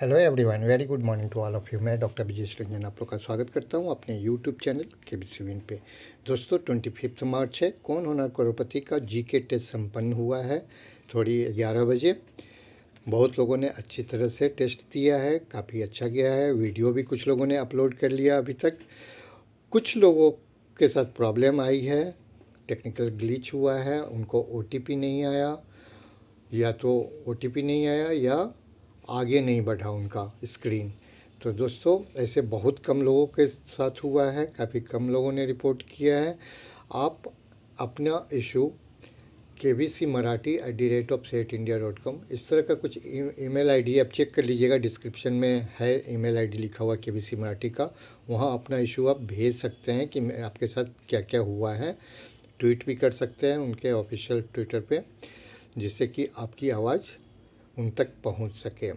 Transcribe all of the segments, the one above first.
hello everyone very good morning to all of you मैं doctor Brajesh Ranjan आप लोग का स्वागत करता हूं अपने YouTube channel K B C पे दोस्तों ट्वेंटी फिफ्थ मार्च है कौन होना करोड़पति का जीके टेस्ट संपन्न हुआ है थोड़ी ग्यारह बजे बहुत लोगों ने अच्छी तरह से टेस्ट दिया है काफ़ी अच्छा गया है वीडियो भी कुछ लोगों ने अपलोड कर लिया अभी तक कुछ लोगों के साथ प्रॉब्लम आई है टेक्निकल ग्लीच हुआ है उनको ओ नहीं आया या तो ओ नहीं आया या आगे नहीं बढ़ा उनका स्क्रीन तो दोस्तों ऐसे बहुत कम लोगों के साथ हुआ है काफ़ी कम लोगों ने रिपोर्ट किया है आप अपना issue K B C Marathi at the rate of set India dot com इस तरह का कुछ ईमेल e-, आईडी आप चेक कर लीजिएगा डिस्क्रिप्शन में है ईमेल आईडी लिखा हुआ के बी सी मराठी का वहाँ अपना इशू आप भेज सकते हैं कि आपके साथ क्या क्या हुआ है ट्वीट भी कर सकते हैं उनके ऑफिशियल ट्विटर पे जिससे कि आपकी आवाज़ उन तक पहुंच सके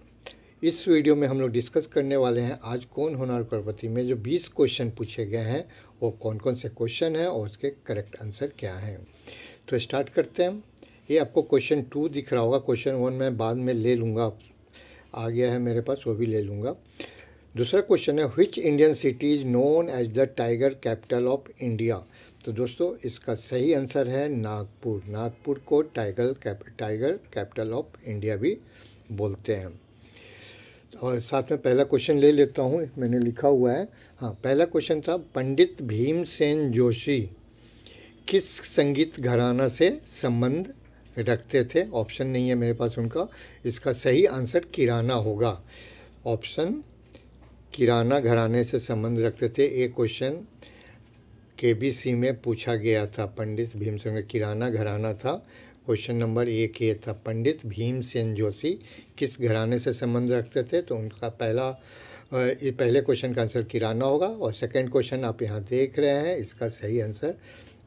इस वीडियो में हम लोग डिस्कस करने वाले हैं आज कौन होनार करोड़पति में जो 20 क्वेश्चन पूछे गए हैं वो कौन कौन से क्वेश्चन हैं और उसके करेक्ट आंसर क्या हैं तो स्टार्ट करते हैं ये आपको क्वेश्चन टू दिख रहा होगा क्वेश्चन वन मैं बाद में ले लूँगा आ गया है मेरे पास वो भी ले लूँगा दूसरा क्वेश्चन है which Indian city is known as the tiger capital of India तो दोस्तों इसका सही आंसर है नागपुर नागपुर को tiger cap tiger capital of India भी बोलते हैं और साथ में पहला क्वेश्चन ले लेता हूँ मैंने लिखा हुआ है हाँ पहला क्वेश्चन था पंडित भीमसेन जोशी किस संगीत घराना से संबंध रखते थे ऑप्शन नहीं है मेरे पास उनका इसका सही आंसर किराना होगा ऑप्शन किराना घराने से संबंध रखते थे ए क्वेश्चन केबीसी में पूछा गया था पंडित भीमसेन का किराना घराना था क्वेश्चन नंबर एक ये था पंडित भीमसेन जोशी किस घराने से संबंध रखते थे तो उनका पहला ये पहले क्वेश्चन का आंसर किराना होगा और सेकंड क्वेश्चन आप यहाँ देख रहे हैं इसका सही आंसर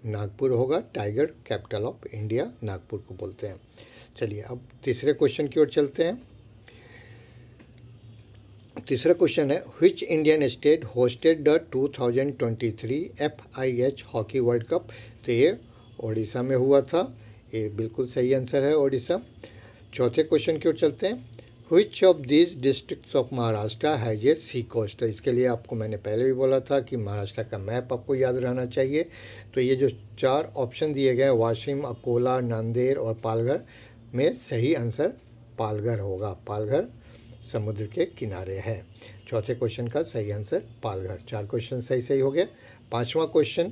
नागपुर होगा tiger capital of India Nagpur को बोलते हैं चलिए अब तीसरे क्वेश्चन की ओर चलते हैं तीसरा क्वेश्चन है which Indian state hosted the 2023 thousand hockey world cup तो ये ओडिशा में हुआ था ये बिल्कुल सही आंसर है ओडिशा चौथे क्वेश्चन की ओर चलते हैं which of this district of Maharashtra has a sea coast इसके लिए आपको मैंने पहले भी बोला था कि महाराष्ट्र का मैप आपको याद रहना चाहिए तो ये जो चार ऑप्शन दिए गए वाशिम अकोला नांदेड़ और पालघर में सही आंसर पालघर होगा पालघर समुद्र के किनारे है चौथे क्वेश्चन का सही आंसर पालघर चार क्वेश्चन सही सही हो गया पांचवा question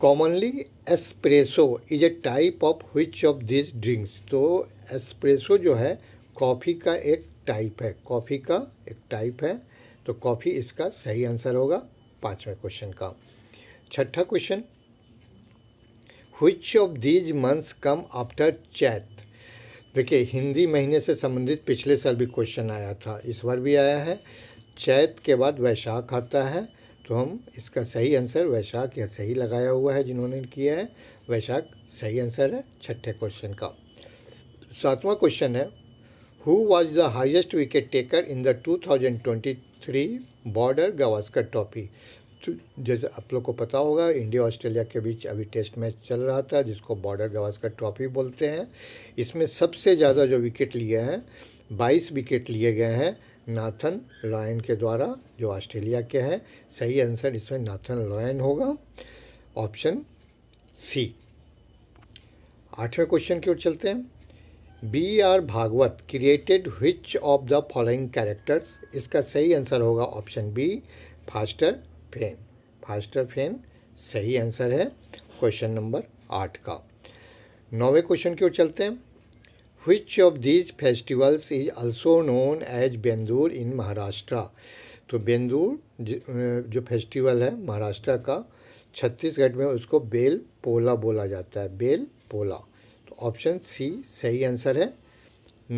commonly espresso is a type of which of this drinks तो एस्प्रेसो जो है कॉफ़ी का एक टाइप है कॉफ़ी का एक टाइप है तो कॉफ़ी इसका सही आंसर होगा पाँचवें क्वेश्चन का छठा question which of these months come after chat देखिए हिंदी महीने से संबंधित पिछले साल भी क्वेश्चन आया था इस बार भी आया है चैत के बाद वैशाख आता है तो हम इसका सही आंसर वैशाख या सही लगाया हुआ है जिन्होंने किया है वैशाख सही आंसर है छठे क्वेश्चन का सातवां क्वेश्चन है who was the highest wicket taker in the 2023 Border Gavaskar Trophy तो जैसे आप लोग को पता होगा इंडिया ऑस्ट्रेलिया के बीच अभी टेस्ट मैच चल रहा था जिसको बॉर्डर गवास्कर ट्रॉफी बोलते हैं इसमें सबसे ज़्यादा जो विकेट लिए हैं बाईस विकेट लिए गए हैं नाथन लॉयन के द्वारा जो ऑस्ट्रेलिया के हैं सही आंसर इसमें नाथन लॉयन होगा ऑप्शन सी आठवें क्वेश्चन की ओर चलते हैं B R Bhagwat created which of the following characters इसका सही आंसर होगा option B Faster Fene Faster Fene सही आंसर है क्वेश्चन नंबर आठ का नौवे क्वेश्चन की ओर चलते हैं which of these festivals is also known as Bendur in Maharashtra तो बेंदूर जो फेस्टिवल है महाराष्ट्र का छत्तीसगढ़ में उसको बेल पोला बोला जाता है बेल पोला तो ऑप्शन सी सही आंसर है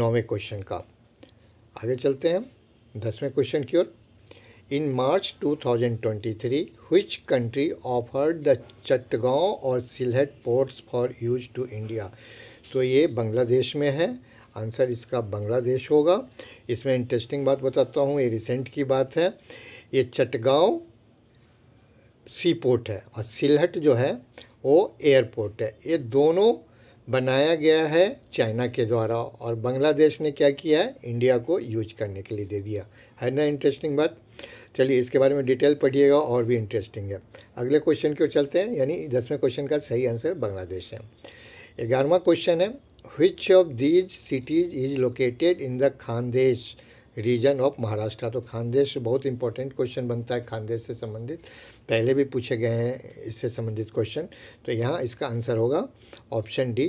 नौवें क्वेश्चन का आगे चलते हैं दसवें क्वेश्चन की ओर In March 2023, which country offered the Chattagaon और Sylhet ports for use to India तो ये बांग्लादेश में है आंसर इसका बांग्लादेश होगा इसमें इंटरेस्टिंग बात बताता हूँ ये रिसेंट की बात है ये चटगांव सी पोर्ट है और सिलहट जो है वो एयरपोर्ट है ये दोनों बनाया गया है चाइना के द्वारा और बांग्लादेश ने क्या किया है इंडिया को यूज करने के लिए दे दिया है ना इंटरेस्टिंग बात चलिए इसके बारे में डिटेल पढ़िएगा और भी इंटरेस्टिंग है अगले क्वेश्चन की ओर चलते हैं यानी दसवें क्वेश्चन का सही आंसर बांग्लादेश है ग्यारहवा क्वेश्चन है which of these cities is located in the Khandesh region of Maharashtra तो खानदेश बहुत इंपॉर्टेंट क्वेश्चन बनता है खानदेश से संबंधित पहले भी पूछे गए हैं इससे संबंधित क्वेश्चन तो यहाँ इसका आंसर होगा ऑप्शन डी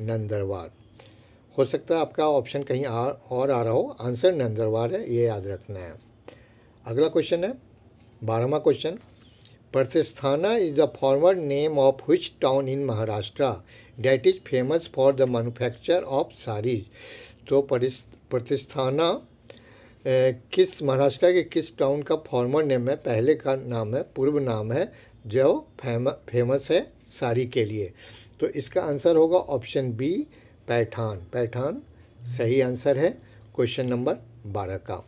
नंदरवार हो सकता है आपका ऑप्शन कहीं आ, और आ रहा हो आंसर नंदरवार है ये याद रखना है अगला क्वेश्चन है बारहवा question Pratisthana is the forward name of which town in Maharashtra that is famous for the manufacture of saris तो प्रतिस्थाना किस महाराष्ट्र के किस टाउन का फॉर्मर नेम है पहले का नाम है पूर्व नाम है जो फेम, फेमस है साड़ी के लिए तो इसका आंसर होगा ऑप्शन बी पैठान पैठान सही आंसर है क्वेश्चन नंबर बारह का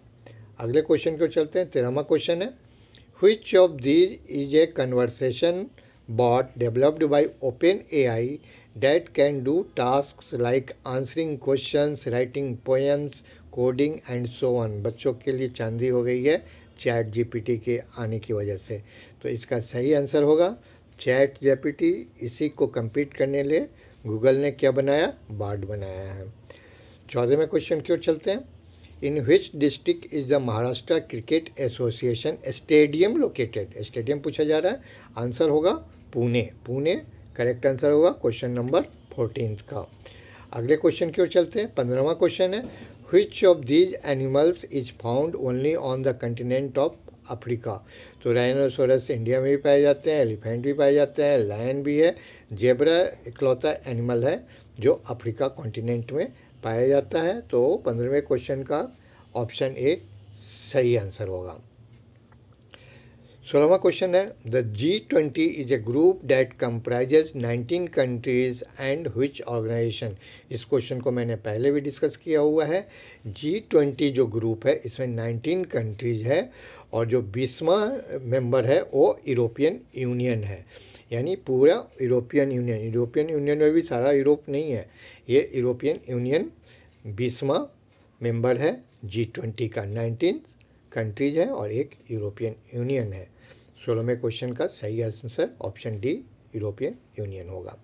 अगले क्वेश्चन क्यों चलते हैं तेरहवा क्वेश्चन है which of these is a conversation bot developed by open A I that can do task like answering question writing poems coding and so on बच्चों के लिए चांदी हो गई है चैट जी के आने की वजह से तो इसका सही आंसर होगा चैट जे पी टी इसी को कम्पीट करने लिए गूगल ने क्या बनाया बार्ड बनाया है चौदह में क्वेश्चन क्यों चलते हैं in which district is the Maharashtra cricket association stadium located stadium पूछा जा रहा है आंसर होगा पुणे पुणे करेक्ट आंसर होगा क्वेश्चन नंबर फोर्टीन का अगले क्वेश्चन की ओर चलते हैं पंद्रहवा क्वेश्चन है which of these animals is found only on the continent of Africa तो राइनोसोरस इंडिया में भी पाए जाते हैं एलिफेंट भी पाए जाते हैं लायन भी है जेबरा इकलौता एनिमल है जो अफ्रीका कॉन्टिनेंट में पाया जाता है तो पंद्रहवें क्वेश्चन का ऑप्शन ए सही आंसर होगा सोलहवा क्वेश्चन है the G twenty is a group that comprises nineteen countries and which organization इस क्वेश्चन को मैंने पहले भी डिस्कस किया हुआ है जी ट्वेंटी जो ग्रुप है इसमें नाइनटीन कंट्रीज है और जो बीसवा मेंबर है वो यूरोपियन यूनियन है यानी पूरा यूरोपियन यूनियन यूरोपियन यूनियन में भी सारा यूरोप नहीं है ये यूरोपियन यूनियन बीसवा मेंबर है जी ट्वेंटी का नाइनटीन कंट्रीज है और एक यूरोपियन यूनियन है सोलहवें क्वेश्चन का सही answer option D European union होगा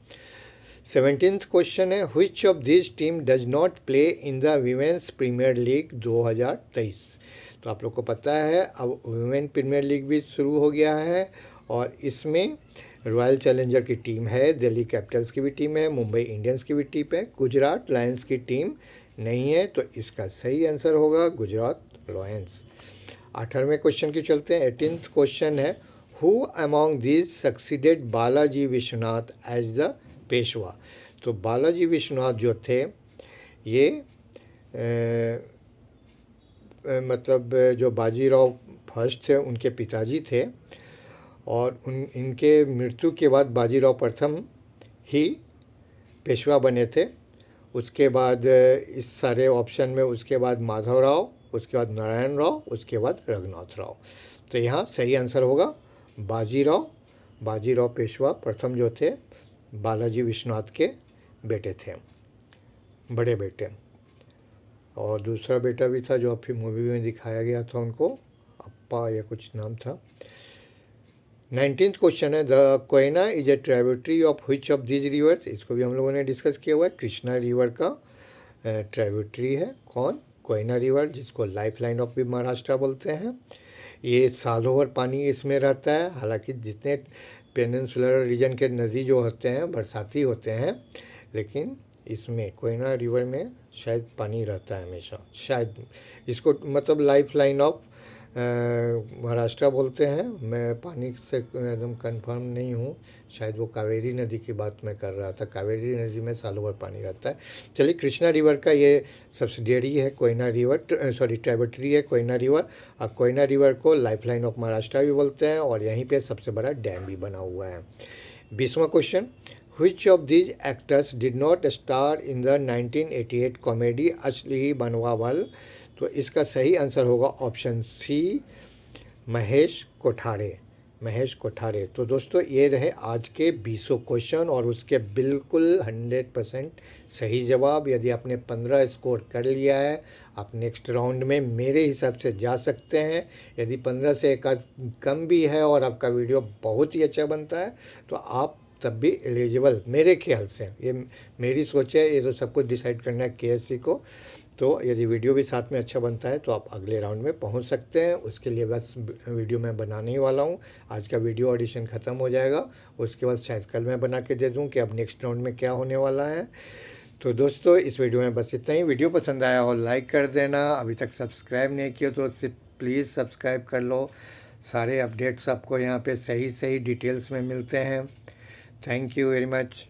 सेवेंटीन क्वेश्चन है which of this team does not play in the women's premier league 2023 तो आप लोग को पता है अब वीमेन प्रीमियर लीग भी शुरू हो गया है और इसमें रॉयल चैलेंजर की टीम है दिल्ली कैपिटल्स की भी टीम है मुंबई इंडियंस की भी टीम है गुजरात लायंस की टीम नहीं है तो इसका सही आंसर होगा गुजरात लॉयंस अठारहवें क्वेश्चन की चलते हैं एटीनथ क्वेश्चन है who among these succeeded Balaji Vishwanath as the Peshwa तो बालाजी विश्वनाथ जो थे ये ए, मतलब जो बाजीराव फर्स्ट थे उनके पिताजी थे और उन इनके मृत्यु के बाद बाजीराव प्रथम ही पेशवा बने थे उसके बाद इस सारे ऑप्शन में उसके बाद माधव राव उसके बाद नारायण राव उसके बाद रघुनाथ राव तो यहाँ सही आंसर होगा बाजीराव बाजीराव पेशवा प्रथम जो थे बालाजी विश्वनाथ के बेटे थे बड़े बेटे और दूसरा बेटा भी था जो अभी मूवी में दिखाया गया था उनको अप्पा या कुछ नाम था नाइनटीन्थ क्वेश्चन है the Koyna is a tributary of which of these rivers इसको भी हम लोगों ने डिस्कस किया हुआ है कृष्णा रिवर का ट्रेबरी है कौन कोयना रिवर जिसको लाइफ लाइन ऑफ भी महाराष्ट्र बोलते हैं ये सालों पानी इसमें रहता है हालांकि जितने पेनसुलर रीजन के नदी जो होते हैं बरसाती होते हैं लेकिन इसमें कोयना रिवर में शायद पानी रहता है हमेशा शायद इसको मतलब लाइफ लाइन ऑफ महाराष्ट्र बोलते हैं मैं पानी से एकदम कंफर्म नहीं हूँ शायद वो कावेरी नदी की बात मैं कर रहा था कावेरी नदी में सालों भर पानी रहता है चलिए कृष्णा रिवर का ये सब्सिडियरी है कोयना रिवर सॉरी ट्राइबटरी है कोयना रिवर और कोयना रिवर को लाइफलाइन ऑफ महाराष्ट्र भी बोलते हैं और यहीं पर सबसे बड़ा डैम भी बना हुआ है बीसवा question which of these actors did not star in the 1988 comedy Aslihi Banwawal तो इसका सही आंसर होगा ऑप्शन सी महेश कोठारे महेश कोठारे तो दोस्तों ये रहे आज के बीसों क्वेश्चन और उसके बिल्कुल हंड्रेड परसेंट सही जवाब यदि आपने पंद्रह स्कोर कर लिया है आप नेक्स्ट राउंड में मेरे हिसाब से जा सकते हैं यदि पंद्रह से एक कम भी है और आपका वीडियो बहुत ही अच्छा बनता है तो आप तब भी एलिजिबल मेरे ख्याल से ये मेरी सोच है ये तो सब कुछ डिसाइड करना है के को तो यदि वीडियो भी साथ में अच्छा बनता है तो आप अगले राउंड में पहुंच सकते हैं उसके लिए बस वीडियो मैं बनाने ही वाला हूं आज का वीडियो ऑडिशन ख़त्म हो जाएगा उसके बाद शायद कल मैं बना के दे दूं कि अब नेक्स्ट राउंड में क्या होने वाला है तो दोस्तों इस वीडियो में बस इतना ही वीडियो पसंद आया हो लाइक कर देना अभी तक सब्सक्राइब नहीं किया तो प्लीज़ सब्सक्राइब कर लो सारे अपडेट्स आपको यहाँ पर सही सही डिटेल्स में मिलते हैं थैंक यू वेरी मच